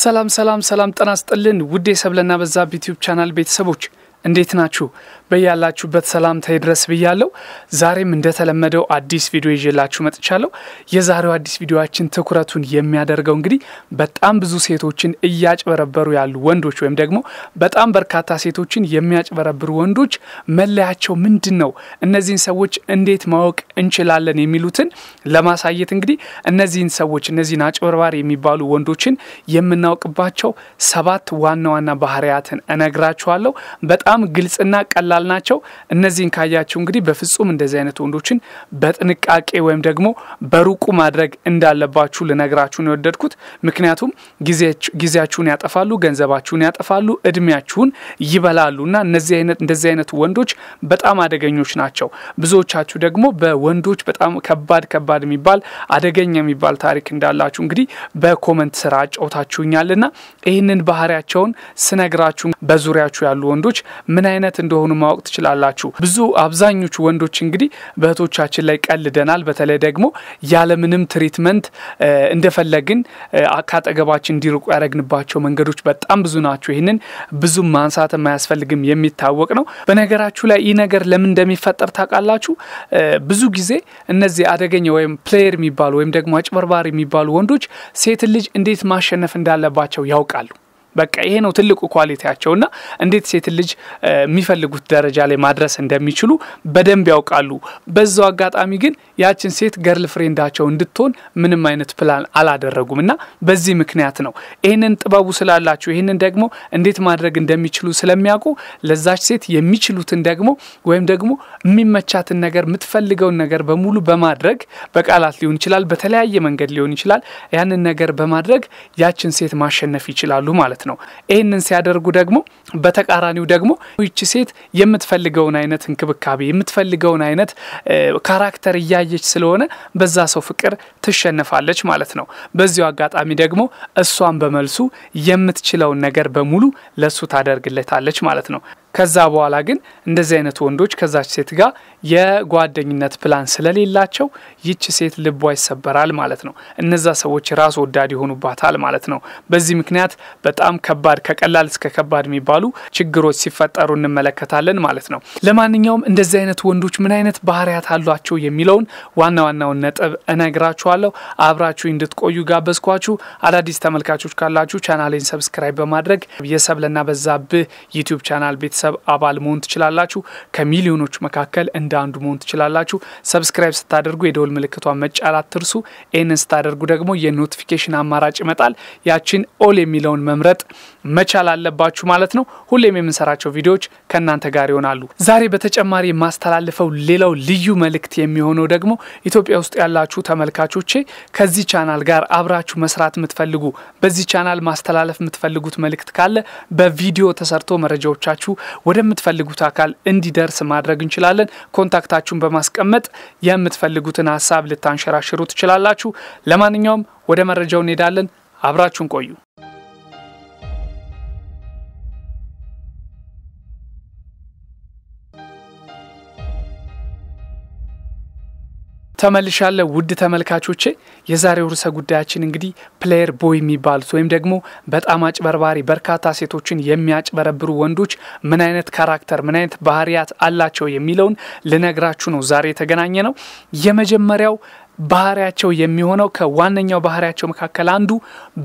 ሰላም ሰላም ሰላም፣ ጤና ይስጥልን ውድ የሰብለና በዛብህ ዩቲዩብ ቻናል ቤተሰቦች እንዴት ናችሁ? በያላችሁበት ሰላምታ ይድረስ ብያለሁ። ዛሬም እንደተለመደው አዲስ ቪዲዮ ይዤላችሁ መጥቻለሁ። የዛሬው አዲስ ቪዲዮችን ትኩረቱን የሚያደርገው እንግዲህ በጣም ብዙ ሴቶችን እያጭበረበሩ ያሉ ወንዶች ወይም ደግሞ በጣም በርካታ ሴቶችን የሚያጭበረብሩ ወንዶች መለያቸው ምንድን ነው፣ እነዚህን ሰዎች እንዴት ማወቅ እንችላለን የሚሉትን ለማሳየት እንግዲህ እነዚህን ሰዎች እነዚህን አጭበርባሪ የሚባሉ ወንዶችን የምናውቅባቸው ሰባት ዋና ዋና ባህሪያትን እነግራችኋለሁ። በጣም ግልጽና ቀላል ናቸው። እነዚህን ካያችሁ እንግዲህ በፍጹም እንደዚህ አይነት ወንዶችን በጥንቃቄ ወይም ደግሞ በሩቁ ማድረግ እንዳለባችሁ ልነግራችሁን የወደድኩት። ምክንያቱም ጊዜያችሁን ያጠፋሉ፣ ገንዘባችሁን ያጠፋሉ፣ እድሜያችሁን ይበላሉ እና እንደዚህ አይነት ወንዶች በጣም አደገኞች ናቸው። ብዙዎቻችሁ ደግሞ በወንዶች በጣም ከባድ ከባድ የሚባል አደገኛ የሚባል ታሪክ እንዳላችሁ እንግዲህ በኮመንት ስራ አጫውታችሁኛልና ይህንን ባህሪያቸውን ስነግራችሁ በዙሪያችሁ ያሉ ወንዶች ምን አይነት እንደሆኑ ማወቅ ትችላላችሁ። ብዙ አብዛኞቹ ወንዶች እንግዲህ በእህቶቻችን ላይ ቀልደናል። በተለይ ደግሞ ያለምንም ትሪትመንት እንደፈለግን ከአጠገባችን እንዲርቁ ያደረግንባቸው መንገዶች በጣም ብዙ ናቸው። ይህንን ብዙም ማንሳት አያስፈልግም፣ የሚታወቅ ነው። በነገራችሁ ላይ ይህ ነገር ለምን እንደሚፈጠር ታውቃላችሁ? ብዙ ጊዜ እነዚህ አደገኛ ወይም ፕሌየር የሚባሉ ወይም ደግሞ አጭበርባሪ የሚባሉ ወንዶች ሴትን ልጅ እንዴት ማሸነፍ እንዳለባቸው ያውቃሉ። በቃ ይሄ ነው ትልቁ ኳሊቲያቸው ና እንዴት ሴት ልጅ የሚፈልጉት ደረጃ ላይ ማድረስ እንደሚችሉ በደንብ ያውቃሉ። በዛው አጋጣሚ ግን ያችን ሴት ገርል ፍሬንዳቸው እንድትሆን ምንም አይነት ፕላን አላደረጉም እና በዚህ ምክንያት ነው ይህንን ጥበቡ ስላላቸው ይህንን ደግሞ እንዴት ማድረግ እንደሚችሉ ስለሚያውቁ ለዛች ሴት የሚችሉትን ደግሞ ወይም ደግሞ የሚመቻትን ነገር የምትፈልገውን ነገር በሙሉ በማድረግ በቃላት ሊሆን ይችላል፣ በተለያየ መንገድ ሊሆን ይችላል። ያንን ነገር በማድረግ ያችን ሴት ማሸነፍ ይችላሉ ማለት ነው። ነው። ይህንን ሲያደርጉ ደግሞ በተቃራኒው ደግሞ ይቺ ሴት የምትፈልገውን አይነት እንክብካቤ የምትፈልገውን አይነት ካራክተር እያየች ስለሆነ በዛ ሰው ፍቅር ትሸነፋለች ማለት ነው። በዚሁ አጋጣሚ ደግሞ እሷን በመልሱ የምትችለውን ነገር በሙሉ ለሱ ታደርግለታለች ማለት ነው። ከዛ በኋላ ግን እንደዚህ አይነት ወንዶች ከዛች ሴት ጋር የጓደኝነት ፕላን ስለሌላቸው ይቺ ሴት ልቧ ይሰበራል ማለት ነው። እነዛ ሰዎች ራስ ወዳድ ይሆኑባታል ማለት ነው። በዚህ ምክንያት በጣም ከባድ ከቀላል እስከ ከባድ የሚባሉ የሚስተዋሉ ችግሮች ሲፈጠሩ እንመለከታለን ማለት ነው። ለማንኛውም እንደዚህ አይነት ወንዶች ምን አይነት ባህሪያት አሏቸው የሚለውን ዋና ዋናውን ነጥብ እነግራችኋለሁ። አብራችሁ እንድትቆዩ ጋበዝኳችሁ። አዳዲስ ተመልካቾች ካላችሁ ቻናሌን ሰብስክራይብ በማድረግ የሰብለና በዛብህ ዩቲዩብ ቻናል ቤተሰብ አባል መሆን ትችላላችሁ። ከሚሊዮኖች መካከል እንደ አንዱ መሆን ትችላላችሁ። ሰብስክራይብ ስታደርጉ የደወል ምልክቷን መጫን አትርሱ። ይህንን ስታደርጉ ደግሞ የኖቲፊኬሽን አማራጭ ይመጣል። ያችን ኦል የሚለውን መምረጥ መቻል አለባችሁ ማለት ነው። ሁሌም የምንሰራቸው ቪዲዮዎች ከእናንተ ጋር ይሆናሉ። ዛሬ በተጨማሪ የማስተላልፈው ሌላው ልዩ መልእክት የሚሆነው ደግሞ ኢትዮጵያ ውስጥ ያላችሁ ተመልካቾቼ ከዚህ ቻናል ጋር አብራችሁ መስራት የምትፈልጉ በዚህ ቻናል ማስተላለፍ የምትፈልጉት መልእክት ካለ በቪዲዮ ተሰርቶ መረጃዎቻችሁ ወደምትፈልጉት አካል እንዲደርስ ማድረግ እንችላለን። ኮንታክታችሁን በማስቀመጥ የምትፈልጉትን ሀሳብ ልታንሸራሽሩ ትችላላችሁ። ለማንኛውም ወደ መረጃው እንሄዳለን። አብራችሁን ቆዩ። ተመልሻለሁ ውድ ተመልካቾቼ። የዛሬው ርዕሰ ጉዳያችን እንግዲህ ፕሌየር ቦይ የሚባሉት ወይም ደግሞ በጣም አጭበርባሪ በርካታ ሴቶችን የሚያጭበረብሩ ወንዶች ምን አይነት ካራክተር፣ ምን አይነት ባህሪያት አላቸው የሚለውን ልነግራችሁ ነው ዛሬ የተገናኘ ነው። የመጀመሪያው ባህሪያቸው የሚሆነው ከዋነኛው ባህሪያቸው መካከል አንዱ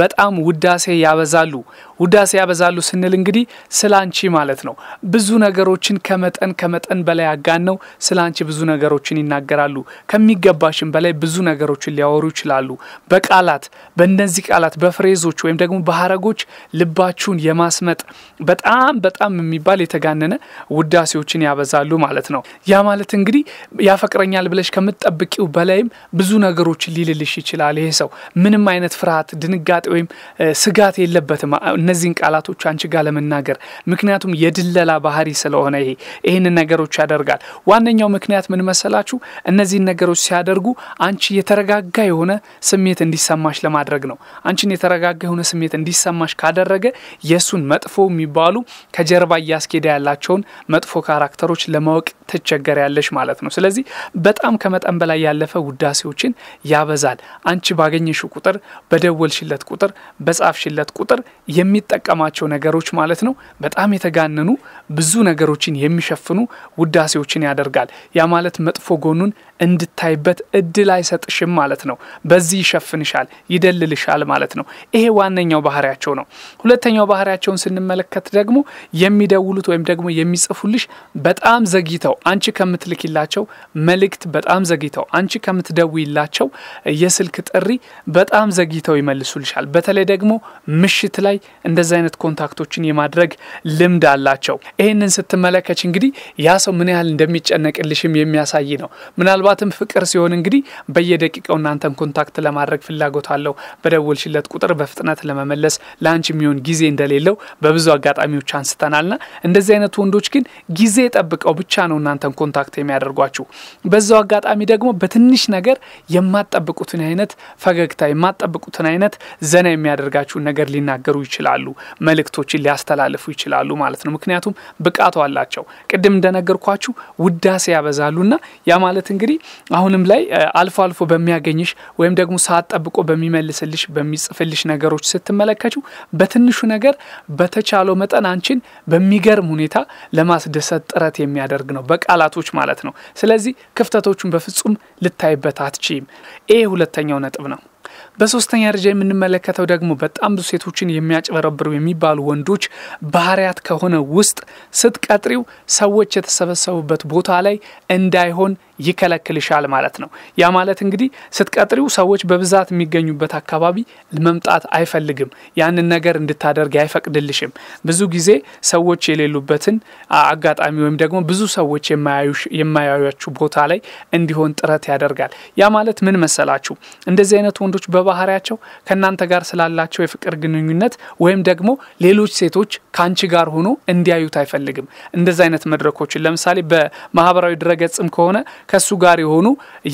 በጣም ውዳሴ ያበዛሉ ውዳሴ ያበዛሉ ስንል እንግዲህ ስለ አንቺ ማለት ነው። ብዙ ነገሮችን ከመጠን ከመጠን በላይ አጋነው ስለ አንቺ ብዙ ነገሮችን ይናገራሉ። ከሚገባሽም በላይ ብዙ ነገሮችን ሊያወሩ ይችላሉ። በቃላት በእነዚህ ቃላት በፍሬዞች ወይም ደግሞ በሀረጎች ልባችሁን የማስመጥ በጣም በጣም የሚባል የተጋነነ ውዳሴዎችን ያበዛሉ ማለት ነው። ያ ማለት እንግዲህ ያፈቅረኛል ብለሽ ከምትጠብቂው በላይም ብዙ ነገሮችን ሊልልሽ ይችላል። ይሄ ሰው ምንም አይነት ፍርሃት፣ ድንጋጤ ወይም ስጋት የለበትም። እነዚህን ቃላቶች አንቺ ጋር ለመናገር ምክንያቱም የድለላ ባህሪ ስለሆነ ይሄ ይህንን ነገሮች ያደርጋል። ዋነኛው ምክንያት ምን መሰላችሁ? እነዚህን ነገሮች ሲያደርጉ አንቺ የተረጋጋ የሆነ ስሜት እንዲሰማሽ ለማድረግ ነው። አንቺን የተረጋጋ የሆነ ስሜት እንዲሰማሽ ካደረገ የእሱን መጥፎ የሚባሉ ከጀርባ እያስኬዳ ያላቸውን መጥፎ ካራክተሮች ለማወቅ ትቸገሪያለሽ ማለት ነው። ስለዚህ በጣም ከመጠን በላይ ያለፈ ውዳሴዎችን ያበዛል። አንቺ ባገኘሽ ቁጥር፣ በደወልሽለት ቁጥር፣ በጻፍሽለት ቁጥር የሚጠቀማቸው ነገሮች ማለት ነው በጣም የተጋነኑ ብዙ ነገሮችን የሚሸፍኑ ውዳሴዎችን ያደርጋል። ያ ማለት መጥፎ ጎኑን እንድታይበት እድል አይሰጥሽም ማለት ነው። በዚህ ይሸፍንሻል፣ ይደልልሻል ማለት ነው። ይሄ ዋነኛው ባህሪያቸው ነው። ሁለተኛው ባህሪያቸውን ስንመለከት ደግሞ የሚደውሉት ወይም ደግሞ የሚጽፉልሽ በጣም ዘግይተው አንቺ ከምትልኪላቸው መልእክት በጣም ዘግይተው አንቺ ከምትደውይላቸው የስልክ ጥሪ በጣም ዘግይተው ይመልሱልሻል። በተለይ ደግሞ ምሽት ላይ እንደዚህ አይነት ኮንታክቶችን የማድረግ ልምድ አላቸው። ይህንን ስትመለከች እንግዲህ ያ ሰው ምን ያህል እንደሚጨነቅልሽም የሚያሳይ ነው ምናልባት ምናልባትም ፍቅር ሲሆን እንግዲህ በየደቂቃው እናንተን ኮንታክት ለማድረግ ፍላጎት አለው። በደወልሽለት ቁጥር በፍጥነት ለመመለስ ለአንቺ የሚሆን ጊዜ እንደሌለው በብዙ አጋጣሚዎች አንስተናልና እንደዚህ አይነት ወንዶች ግን ጊዜ ጠብቀው ብቻ ነው እናንተን ኮንታክት የሚያደርጓችሁ። በዛው አጋጣሚ ደግሞ በትንሽ ነገር የማጠብቁትን አይነት ፈገግታ የማጠብቁትን አይነት ዘና የሚያደርጋችሁን ነገር ሊናገሩ ይችላሉ፣ መልእክቶችን ሊያስተላልፉ ይችላሉ ማለት ነው። ምክንያቱም ብቃቱ አላቸው። ቅድም እንደነገርኳችሁ ውዳሴ ያበዛሉና ያ ማለት እንግዲህ አሁንም ላይ አልፎ አልፎ በሚያገኝሽ ወይም ደግሞ ሰዓት ጠብቆ በሚመልስልሽ በሚጽፍልሽ ነገሮች ስትመለከችው በትንሹ ነገር በተቻለው መጠን አንቺን በሚገርም ሁኔታ ለማስደሰት ጥረት የሚያደርግ ነው፣ በቃላቶች ማለት ነው። ስለዚህ ክፍተቶቹን በፍጹም ልታይበት አትችይም። ይሄ ሁለተኛው ነጥብ ነው። በሶስተኛ ደረጃ የምንመለከተው ደግሞ በጣም ብዙ ሴቶችን የሚያጭበረብሩ የሚባሉ ወንዶች ባህሪያት ከሆነ ውስጥ ስትቀጥሪው ሰዎች የተሰበሰቡበት ቦታ ላይ እንዳይሆን ይከለክልሻል ማለት ነው። ያ ማለት እንግዲህ ስትቀጥሪው ሰዎች በብዛት የሚገኙበት አካባቢ መምጣት አይፈልግም። ያንን ነገር እንድታደርግ አይፈቅድልሽም። ብዙ ጊዜ ሰዎች የሌሉበትን አጋጣሚ ወይም ደግሞ ብዙ ሰዎች የማያዩችሁ ቦታ ላይ እንዲሆን ጥረት ያደርጋል። ያ ማለት ምን መሰላችሁ? እንደዚህ አይነት ወንዶች በባህሪያቸው ከእናንተ ጋር ስላላቸው የፍቅር ግንኙነት ወይም ደግሞ ሌሎች ሴቶች ከአንቺ ጋር ሆኖ እንዲያዩት አይፈልግም። እንደዚህ አይነት መድረኮችን ለምሳሌ በማህበራዊ ድረገጽም ከሆነ ከእሱ ጋር የሆኑ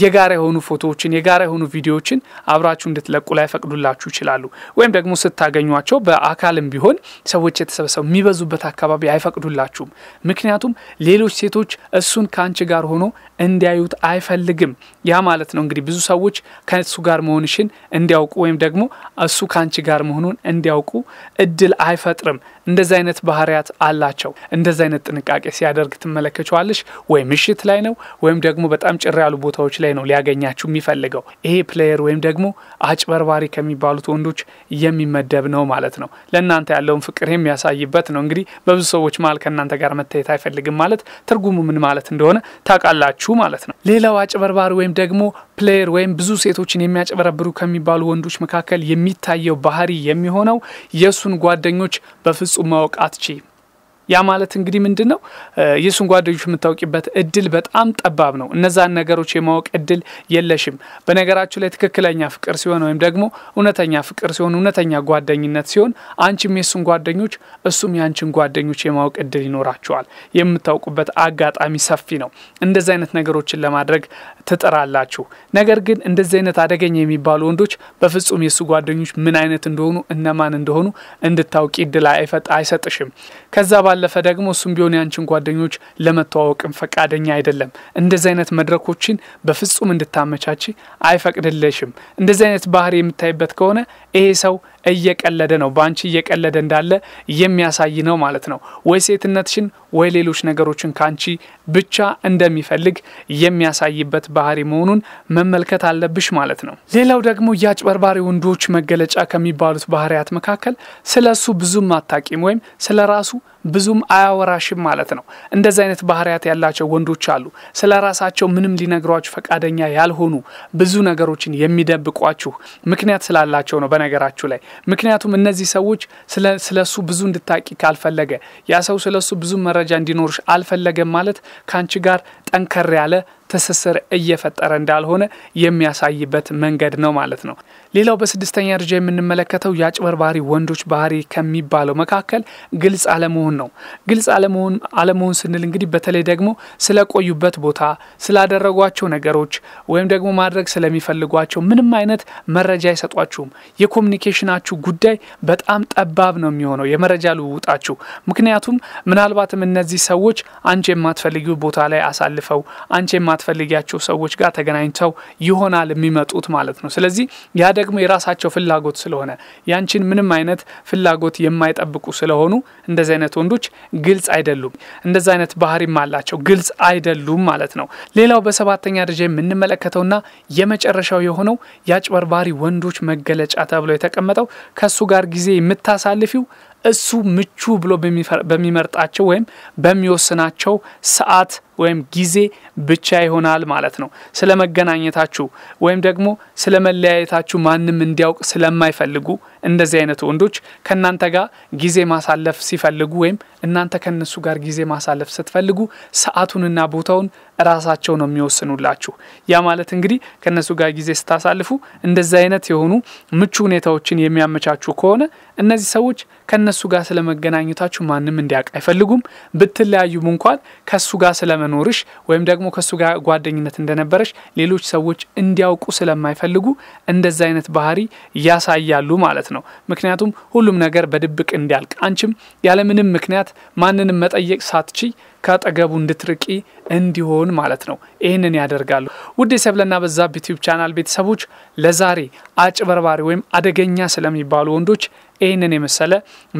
የጋራ የሆኑ ፎቶዎችን የጋራ የሆኑ ቪዲዮዎችን አብራችሁ እንድትለቁ ላይፈቅዱላችሁ ይችላሉ። ወይም ደግሞ ስታገኟቸው በአካልም ቢሆን ሰዎች የተሰበሰቡ የሚበዙበት አካባቢ አይፈቅዱላችሁም። ምክንያቱም ሌሎች ሴቶች እሱን ከአንቺ ጋር ሆኖ እንዲያዩት አይፈልግም። ያ ማለት ነው እንግዲህ ብዙ ሰዎች ከእሱ ጋር መሆንሽን እንዲያውቁ ወይም ደግሞ እሱ ከአንቺ ጋር መሆኑን እንዲያውቁ እድል አይፈጥርም። እንደዚህ አይነት ባህሪያት አላቸው። እንደዚህ አይነት ጥንቃቄ ሲያደርግ ትመለከቸዋለሽ። ወይ ምሽት ላይ ነው ወይም ደግሞ በጣም ጭር ያሉ ቦታዎች ላይ ነው ሊያገኛችሁ የሚፈልገው። ይሄ ፕሌየር ወይም ደግሞ አጭበርባሪ ከሚባሉት ወንዶች የሚመደብ ነው ማለት ነው። ለእናንተ ያለውን ፍቅር የሚያሳይበት ነው። እንግዲህ በብዙ ሰዎች መሀል ከእናንተ ጋር መታየት አይፈልግም ማለት ትርጉሙ ምን ማለት እንደሆነ ታውቃላችሁ ማለት ነው። ሌላው አጭበርባሪ ወይም ደግሞ ፕሌየር ወይም ብዙ ሴቶችን የሚያጭበረብሩ ከሚባሉ ወንዶች መካከል የሚታየው ባህሪ የሚሆነው የእሱን ጓደኞች በፍጹም ማወቅ አትችም። ያ ማለት እንግዲህ ምንድን ነው የእሱን ጓደኞች የምታውቂበት እድል በጣም ጠባብ ነው። እነዛን ነገሮች የማወቅ እድል የለሽም። በነገራችሁ ላይ ትክክለኛ ፍቅር ሲሆን ወይም ደግሞ እውነተኛ ፍቅር ሲሆን፣ እውነተኛ ጓደኝነት ሲሆን አንቺም የእሱን ጓደኞች እሱም የአንቺን ጓደኞች የማወቅ እድል ይኖራችኋል። የምታውቁበት አጋጣሚ ሰፊ ነው። እንደዚህ አይነት ነገሮችን ለማድረግ ትጥራላችሁ። ነገር ግን እንደዚህ አይነት አደገኛ የሚባሉ ወንዶች በፍጹም የእሱ ጓደኞች ምን አይነት እንደሆኑ እነማን እንደሆኑ እንድታውቂ እድል አይሰጥሽም ከዛ ባለፈ ደግሞ እሱም ቢሆን ያንችን ጓደኞች ለመተዋወቅም ፈቃደኛ አይደለም። እንደዚህ አይነት መድረኮችን በፍጹም እንድታመቻች አይፈቅድልሽም። እንደዚህ አይነት ባህሪ የምታይበት ከሆነ ይሄ ሰው እየቀለደ ነው፣ በአንቺ እየቀለደ እንዳለ የሚያሳይ ነው ማለት ነው። ወይ ሴትነትሽን ወይ ሌሎች ነገሮችን ከአንቺ ብቻ እንደሚፈልግ የሚያሳይበት ባህሪ መሆኑን መመልከት አለብሽ ማለት ነው። ሌላው ደግሞ የአጭበርባሪ ወንዶች መገለጫ ከሚባሉት ባህሪያት መካከል ስለ እሱ ብዙም አታቂም ወይም ስለ ራሱ ብዙም አያወራሽም ማለት ነው። እንደዚህ አይነት ባህሪያት ያላቸው ወንዶች አሉ። ስለ ራሳቸው ምንም ሊነግሯችሁ ፈቃደኛ ያልሆኑ ብዙ ነገሮችን የሚደብቋችሁ ምክንያት ስላላቸው ነው። በነገራችሁ ላይ ምክንያቱም እነዚህ ሰዎች ስለሱ ብዙ እንድታቂ ካልፈለገ ያ ሰው ስለሱ ብዙ መረጃ እንዲኖርሽ አልፈለገም ማለት ከአንቺ ጋር ጠንከር ያለ ትስስር እየፈጠረ እንዳልሆነ የሚያሳይበት መንገድ ነው ማለት ነው። ሌላው በስድስተኛ ደረጃ የምንመለከተው የአጭበርባሪ ወንዶች ባህሪ ከሚባለው መካከል ግልጽ አለመሆን ነው። ግልጽ አለመሆን አለመሆን ስንል እንግዲህ በተለይ ደግሞ ስለቆዩበት ቦታ፣ ስላደረጓቸው ነገሮች ወይም ደግሞ ማድረግ ስለሚፈልጓቸው ምንም አይነት መረጃ አይሰጧችሁም። የኮሚኒኬሽናችሁ ጉዳይ በጣም ጠባብ ነው የሚሆነው የመረጃ ልውውጣችሁ። ምክንያቱም ምናልባትም እነዚህ ሰዎች አንቺ የማትፈልጊው ቦታ ላይ አሳልፈው አንቺ የማት ከምትፈልጊያቸው ሰዎች ጋር ተገናኝተው ይሆናል የሚመጡት ማለት ነው። ስለዚህ ያ ደግሞ የራሳቸው ፍላጎት ስለሆነ ያንቺን ምንም አይነት ፍላጎት የማይጠብቁ ስለሆኑ እንደዚህ አይነት ወንዶች ግልጽ አይደሉም፣ እንደዚ አይነት ባህሪም አላቸው፣ ግልጽ አይደሉም ማለት ነው። ሌላው በሰባተኛ ደረጃ የምንመለከተውና የመጨረሻው የሆነው የአጭበርባሪ ወንዶች መገለጫ ተብሎ የተቀመጠው ከእሱ ጋር ጊዜ የምታሳልፊው እሱ ምቹ ብሎ በሚመርጣቸው ወይም በሚወስናቸው ሰዓት ወይም ጊዜ ብቻ ይሆናል ማለት ነው። ስለ መገናኘታችሁ ወይም ደግሞ ስለ መለያየታችሁ ማንም እንዲያውቅ ስለማይፈልጉ እንደዚህ አይነት ወንዶች ከእናንተ ጋር ጊዜ ማሳለፍ ሲፈልጉ ወይም እናንተ ከእነሱ ጋር ጊዜ ማሳለፍ ስትፈልጉ ሰዓቱንና ቦታውን ራሳቸው ነው የሚወስኑላችሁ። ያ ማለት እንግዲህ ከእነሱ ጋር ጊዜ ስታሳልፉ እንደዚህ አይነት የሆኑ ምቹ ሁኔታዎችን የሚያመቻቹ ከሆነ እነዚህ ሰዎች ከእነሱ ጋር ስለመገናኘታችሁ ማንም እንዲያውቅ አይፈልጉም። ብትለያዩም እንኳን ከእሱ ጋር ስለመኖርሽ ወይም ደግሞ ከእሱ ጋር ጓደኝነት እንደነበረሽ ሌሎች ሰዎች እንዲያውቁ ስለማይፈልጉ እንደዛ አይነት ባህሪ ያሳያሉ ማለት ነው። ምክንያቱም ሁሉም ነገር በድብቅ እንዲያልቅ አንቺም ያለምንም ምክንያት ማንንም መጠየቅ ሳትችይ ከአጠገቡ እንድትርቂ እንዲሆን ማለት ነው። ይህንን ያደርጋሉ። ውድ የሰብለና በዛብ ዩቲዩብ ቻናል ቤተሰቦች ለዛሬ አጭበርባሪ ወይም አደገኛ ስለሚባሉ ወንዶች ይህንን የመሰለ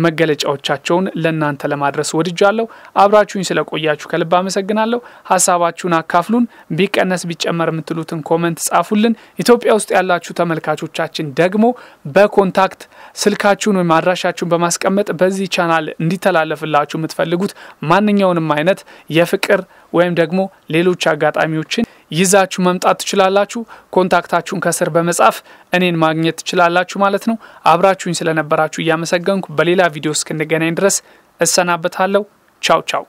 መገለጫዎቻቸውን ለእናንተ ለማድረስ ወድጃለሁ። አብራችሁኝ ስለቆያችሁ ከልብ አመሰግናለሁ። ሀሳባችሁን አካፍሉን። ቢቀነስ ቢጨመር የምትሉትን ኮመንት ጻፉልን። ኢትዮጵያ ውስጥ ያላችሁ ተመልካቾቻችን ደግሞ በኮንታክት ስልካችሁን ወይም አድራሻችሁን በማስቀመጥ በዚህ ቻናል እንዲተላለፍላችሁ የምትፈልጉት ማንኛውንም አይነት የእምነት የፍቅር ወይም ደግሞ ሌሎች አጋጣሚዎችን ይዛችሁ መምጣት ትችላላችሁ። ኮንታክታችሁን ከስር በመጻፍ እኔን ማግኘት ትችላላችሁ ማለት ነው። አብራችሁኝ ስለነበራችሁ እያመሰገንኩ በሌላ ቪዲዮ እስክንገናኝ ድረስ እሰናበታለሁ። ቻው ቻው።